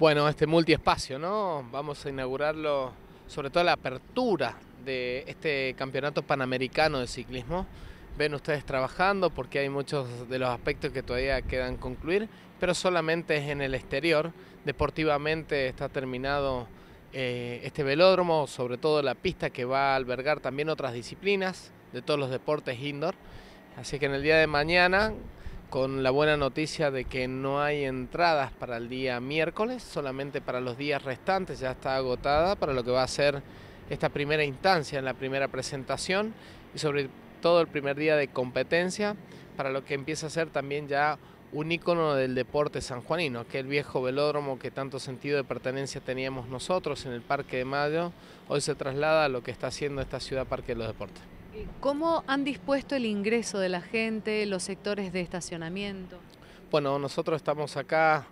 Bueno, este multiespacio, ¿no? Vamos a inaugurarlo, sobre todo la apertura de este campeonato panamericano de ciclismo. Ven ustedes trabajando porque hay muchos de los aspectos que todavía quedan concluir, pero solamente es en el exterior. Deportivamente está terminado eh, este velódromo, sobre todo la pista que va a albergar también otras disciplinas de todos los deportes indoor. Así que en el día de mañana con la buena noticia de que no hay entradas para el día miércoles, solamente para los días restantes, ya está agotada para lo que va a ser esta primera instancia, en la primera presentación y sobre todo el primer día de competencia, para lo que empieza a ser también ya un ícono del deporte sanjuanino, aquel viejo velódromo que tanto sentido de pertenencia teníamos nosotros en el Parque de Mayo, hoy se traslada a lo que está haciendo esta ciudad Parque de los Deportes. ¿Cómo han dispuesto el ingreso de la gente, los sectores de estacionamiento? Bueno, nosotros estamos acá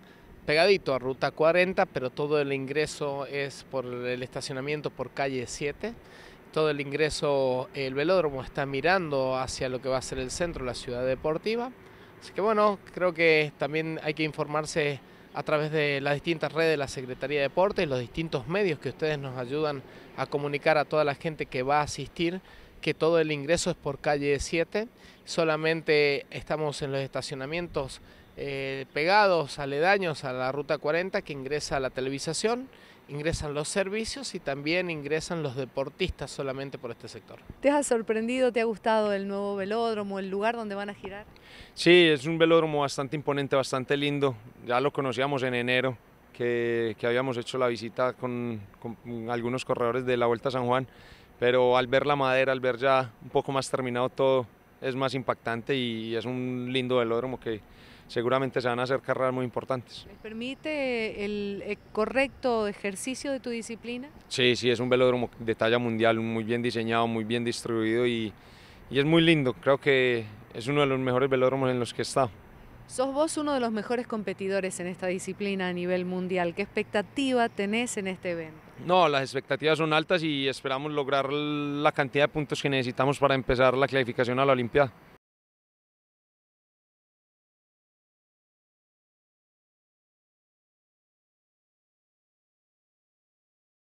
pegadito a Ruta 40, pero todo el ingreso es por el estacionamiento por calle 7. Todo el ingreso, el velódromo está mirando hacia lo que va a ser el centro, la ciudad deportiva. Así que bueno, creo que también hay que informarse a través de las distintas redes de la Secretaría de Deportes, los distintos medios que ustedes nos ayudan a comunicar a toda la gente que va a asistir que todo el ingreso es por calle 7, solamente estamos en los estacionamientos eh, pegados, aledaños a la ruta 40 que ingresa a la televisación, ingresan los servicios y también ingresan los deportistas solamente por este sector. ¿Te ha sorprendido, te ha gustado el nuevo velódromo, el lugar donde van a girar? Sí, es un velódromo bastante imponente, bastante lindo, ya lo conocíamos en enero, que, habíamos hecho la visita con, con, algunos corredores de la Vuelta San Juan pero al ver la madera, al ver ya un poco más terminado todo, es más impactante y es un lindo velódromo que seguramente se van a hacer carreras muy importantes. ¿Permite el, eh, correcto ejercicio de tu disciplina? Sí, sí, es un velódromo de talla mundial, muy bien diseñado, muy bien distribuido y, y es muy lindo. Creo que es uno de los mejores velódromos en los que he estado. Sos vos uno de los mejores competidores en esta disciplina a nivel mundial. ¿Qué expectativa tenés en este evento? No, las expectativas son altas y esperamos lograr la cantidad de puntos que necesitamos para empezar la clasificación a la Olimpiada.